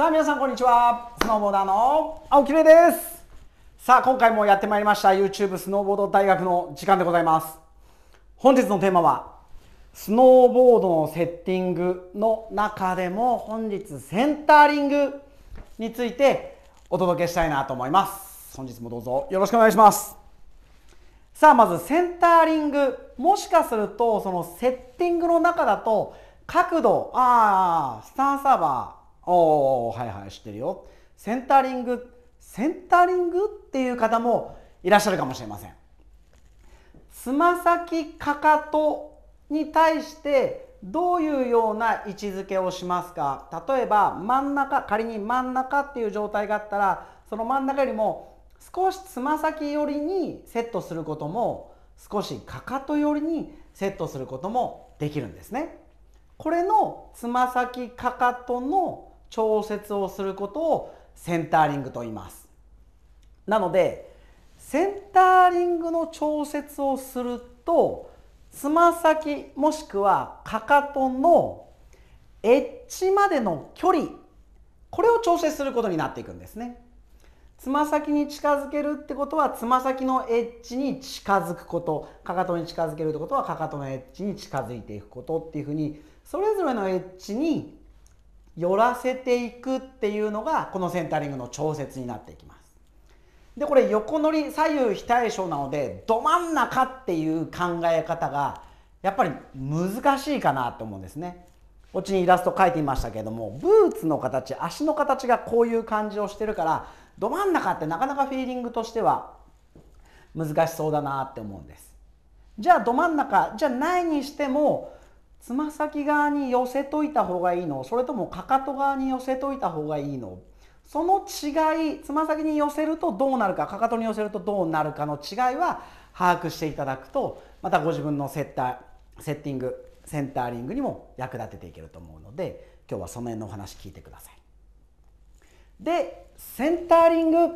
さあ皆さんこんにちはスノーボーダーの青木玲ですさあ今回もやってまいりました YouTube スノーボード大学の時間でございます本日のテーマはスノーボードのセッティングの中でも本日センタリングについてお届けしたいなと思います本日もどうぞよろしくお願いしますさあまずセンタリングもしかするとそのセッティングの中だと角度ああスタンサーバーおおはいはい知ってるよセンタリングセンタリングっていう方もいらっしゃるかもしれませんつま先かかとに対してどういうような位置づけをしますか例えば真ん中仮に真ん中っていう状態があったらその真ん中よりも少しつま先寄りにセットすることも少しかかと寄りにセットすることもできるんですね。これのつま先かかとの調節をすることをセンターリングと言いますなのでセンターリングの調節をするとつま先もしくはかかとのエッジまでの距離これを調節することになっていくんですねつま先に近づけるってことはつま先のエッジに近づくことかかとに近づけるってことはかかとのエッジに近づいていくことっていうふうにそれぞれのエッジに寄らせていくっていうのがこのセンタリングの調節になっていきますでこれ横乗り左右非対称なのでど真ん中っていう考え方がやっぱり難しいかなと思うんですねこっちにイラスト描いていましたけれどもブーツの形足の形がこういう感じをしてるからど真ん中ってなかなかフィーリングとしては難しそうだなって思うんですじゃあど真ん中じゃないにしてもつま先側に寄せといた方がいいのそれともかかと側に寄せといた方がいいのその違いつま先に寄せるとどうなるかかかとに寄せるとどうなるかの違いは把握していただくとまたご自分のセッターセッティングセンターリングにも役立てていけると思うので今日はその辺のお話聞いてください。でセンターリングっ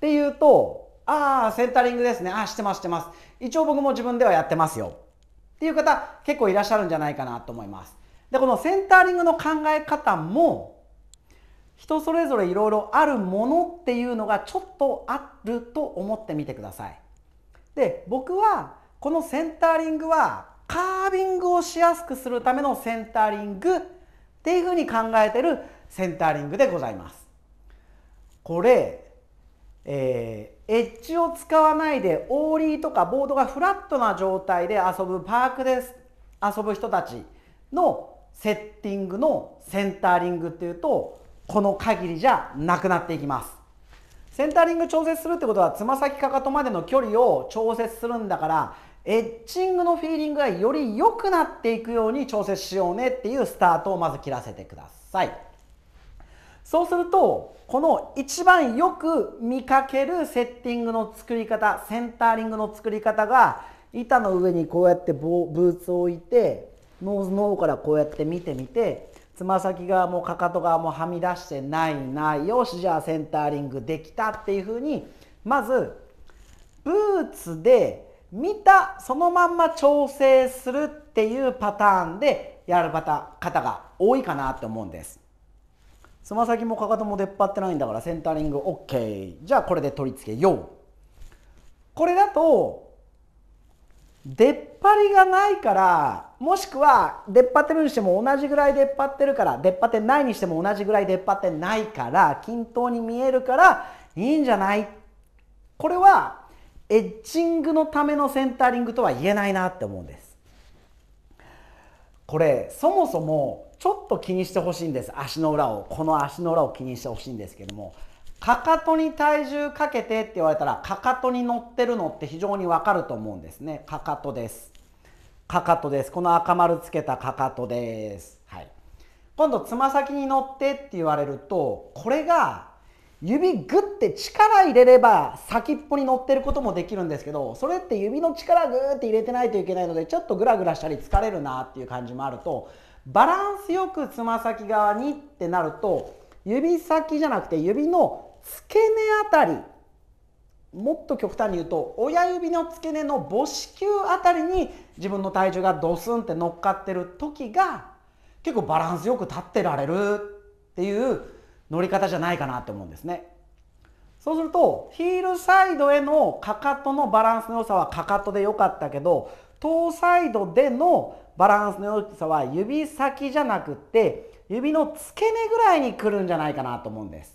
ていうとああセンタリングですねああしてますしてます一応僕も自分ではやってますよっていう方結構いらっしゃるんじゃないかなと思います。でこのセンタリングの考え方も人それぞれいろいろあるものっていうのがちょっとあると思ってみてください。で僕はこのセンタリングはカービングをしやすくするためのセンタリングっていうふうに考えてるセンタリングでございます。これえー、エッジを使わないでオーリーとかボードがフラットな状態で遊ぶパークです遊ぶ人たちのセッティングのセンタリングっていうとこの限りじゃなくなっていきますセンタリング調節するってことはつま先かかとまでの距離を調節するんだからエッチングのフィーリングがより良くなっていくように調節しようねっていうスタートをまず切らせてください。そうするとこの一番よく見かけるセッティングの作り方センターリングの作り方が板の上にこうやってブーツを置いてノーズの方からこうやって見てみてつま先側もかかと側もはみ出してないない、よしじゃあセンターリングできたっていうふうにまずブーツで見たそのまんま調整するっていうパターンでやる方が多いかなと思うんです。つま先もかかとも出っ張ってないんだからセンタリング OK じゃあこれで取り付けようこれだと出っ張りがないからもしくは出っ張ってるにしても同じぐらい出っ張ってるから出っ張ってないにしても同じぐらい出っ張ってないから均等に見えるからいいんじゃないこれはエッジングのためのセンタリングとは言えないなって思うんです。これそもそもちょっと気にしてほしいんです足の裏をこの足の裏を気にしてほしいんですけどもかかとに体重かけてって言われたらかかとに乗ってるのって非常にわかると思うんですねかかとですかかとですこの赤丸つけたかかとです、はい、今度つま先に乗ってって言われるとこれが指グッて力入れれば先っぽに乗ってることもできるんですけどそれって指の力グーって入れてないといけないのでちょっとグラグラしたり疲れるなっていう感じもあるとバランスよくつま先側にってなると指先じゃなくて指の付け根あたりもっと極端に言うと親指の付け根の母子球あたりに自分の体重がドスンって乗っかってる時が結構バランスよく立ってられるっていう乗り方じゃないかなと思うんですね。そうするとヒールサイドへのかかとのバランスの良さはかかとで良かったけどトーサイドでのバランスのきさは指先じゃなくって指の付け根ぐらいに来るんじゃないかなと思うんです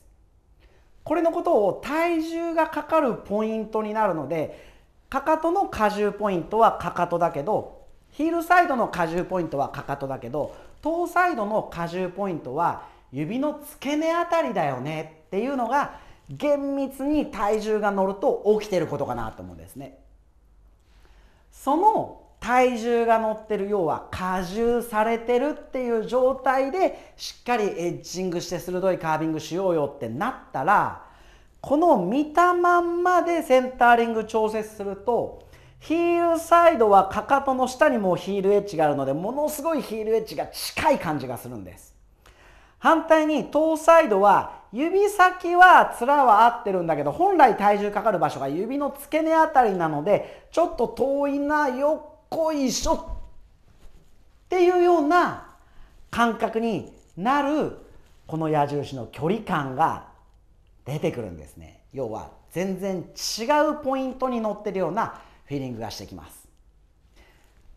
これのことを体重がかかるポイントになるのでかかとの荷重ポイントはかかとだけどヒールサイドの荷重ポイントはかかとだけどトーサイドの荷重ポイントは指の付け根あたりだよねっていうのが厳密に体重が乗ると起きてることかなと思うんですね。その体重が乗ってる要は荷重されてるっていう状態でしっかりエッジングして鋭いカービングしようよってなったらこの見たまんまでセンターリング調節するとヒールサイドはかかとの下にもヒールエッジがあるのでものすごいヒールエッジが近い感じがするんです反対にトーサイドは指先は面は合ってるんだけど本来体重かかる場所が指の付け根あたりなのでちょっと遠いなよっこいしょっていうような感覚になるこの矢印の距離感が出てくるんですね要は全然違うポイントに乗ってるようなフィーリングがしてきます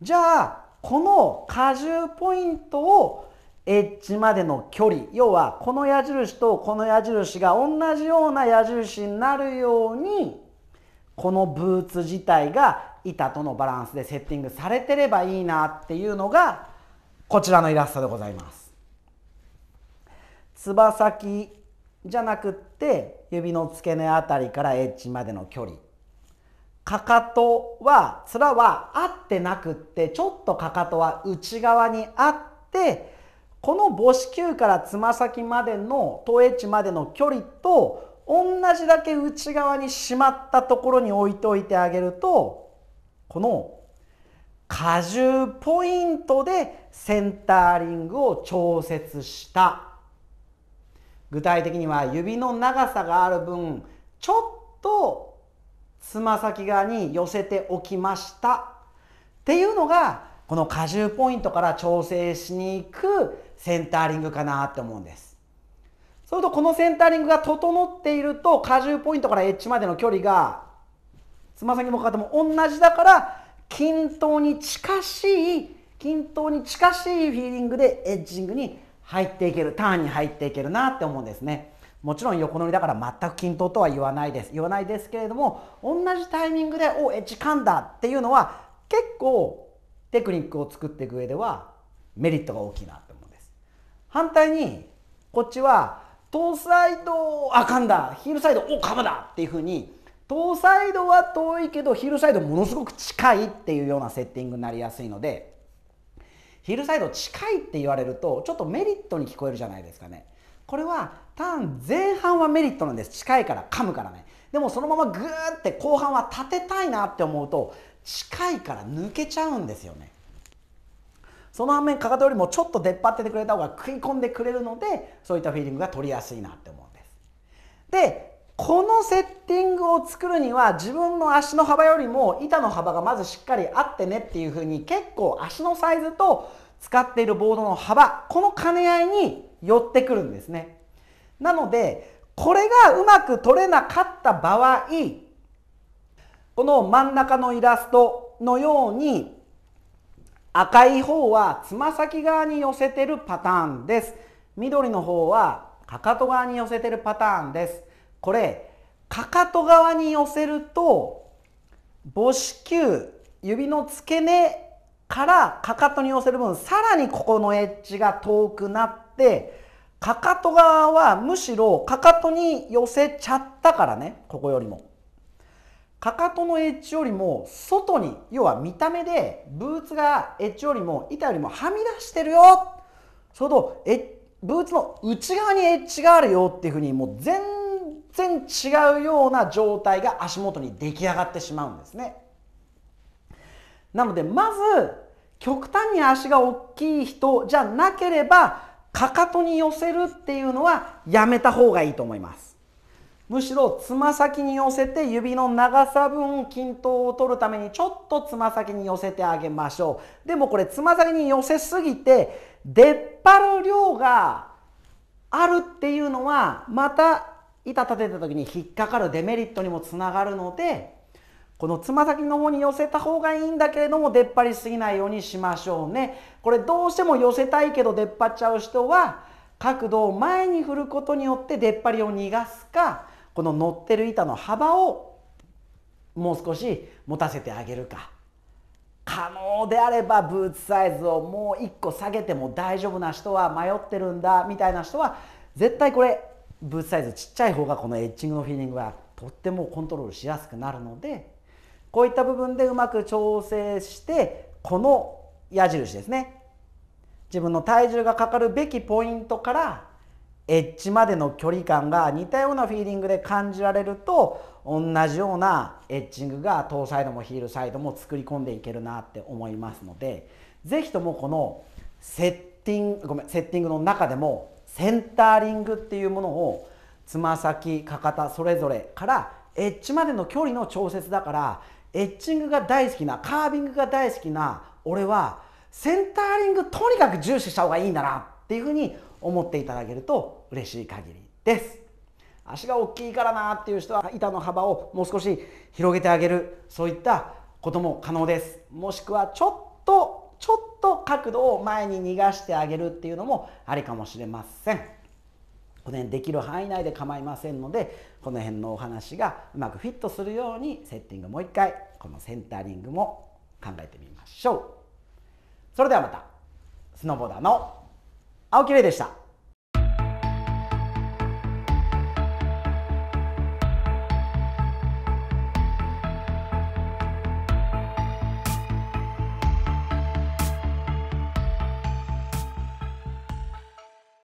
じゃあこの荷重ポイントをエッジまでの距離要はこの矢印とこの矢印が同じような矢印になるようにこのブーツ自体が板とのバランスでセッティングされてればいいなっていうのがこちらのイラストでございます。つば先じゃなくって指の付け根あたりからエッジまでの距離かかとは面は合ってなくってちょっとかかとは内側にあってこの母子球からつま先までの投影値までの距離と同じだけ内側にしまったところに置いておいてあげるとこの荷重ポイントでセンターリングを調節した具体的には指の長さがある分ちょっとつま先側に寄せておきましたっていうのがこの荷重ポイントから調整しに行くセンタリングかなって思うんですそれとこのセンタリングが整っていると荷重ポイントからエッジまでの距離がつま先もかかとも同じだから均等に近しい均等に近しいフィーリングでエッジングに入っていけるターンに入っていけるなって思うんですねもちろん横乗りだから全く均等とは言わないです言わないですけれども同じタイミングでおエッジ噛んだっていうのは結構テクニックを作っていく上ではメリットが大きいなと思うんです反対にこっちはトーサイドあかんだヒールサイドおカバだっていうふうにトーサイドは遠いけどヒールサイドものすごく近いっていうようなセッティングになりやすいのでヒルサイド近いって言われるとちょっとメリットに聞こえるじゃないですかねこれはターン前半はメリットなんです近いから噛むからねでもそのままグーって後半は立てたいなって思うと近いから抜けちゃうんですよねその反面かかとよりもちょっと出っ張っててくれた方が食い込んでくれるのでそういったフィーリングが取りやすいなって思うんですでこのセッティングを作るには自分の足の幅よりも板の幅がまずしっかりあってねっていう風に結構足のサイズと使っているボードの幅この兼ね合いに寄ってくるんですねなのでこれがうまく取れなかった場合この真ん中のイラストのように赤い方はつま先側に寄せてるパターンです緑の方はかかと側に寄せてるパターンですこれかかと側に寄せると母子球指の付け根からかかとに寄せる分さらにここのエッジが遠くなってかかと側はむしろかかとに寄せちゃったからねここよりもかかとのエッジよりも外に要は見た目でブーツがエッジよりも板よりもはみ出してるよちょうどえブーツの内側にエッジがあるよっていうふうにもう全然違うような状態が足元に出来上がってしまうんですね。なのでまず極端に足が大きい人じゃなければかかとに寄せるっていうのはやめた方がいいと思います。むしろつま先に寄せて指の長さ分均等を取るためにちょっとつま先に寄せてあげましょうでもこれつま先に寄せすぎて出っ張る量があるっていうのはまた板立てた時に引っかかるデメリットにもつながるのでこのつま先の方に寄せた方がいいんだけれども出っ張りすぎないようにしましょうねこれどうしても寄せたいけど出っ張っちゃう人は角度を前に振ることによって出っ張りを逃がすかこの乗ってる板の幅をもう少し持たせてあげるか可能であればブーツサイズをもう1個下げても大丈夫な人は迷ってるんだみたいな人は絶対これブーツサイズちっちゃい方がこのエッチングのフィーリングはとってもコントロールしやすくなるのでこういった部分でうまく調整してこの矢印ですね自分の体重がかかるべきポイントからエッジまでの距離感が似たようなフィーリングで感じられると同じようなエッジングがトーサイドもヒールサイドも作り込んでいけるなって思いますので是非ともこのセッティングごめんセッティングの中でもセンターリングっていうものをつま先かかとそれぞれからエッジまでの距離の調節だからエッジングが大好きなカービングが大好きな俺はセンターリングとにかく重視した方がいいんだなっていうふうに思っていただけると嬉しい限りです足が大きいからなっていう人は板の幅をもう少し広げてあげるそういったことも可能ですもしくはちょっとちょっと角度を前に逃がしてあげるっていうのもありかもしれませんこの辺できる範囲内で構いませんのでこの辺のお話がうまくフィットするようにセッティングもう一回このセンタリングも考えてみましょうそれではまたスノボーダーの青木玲でした。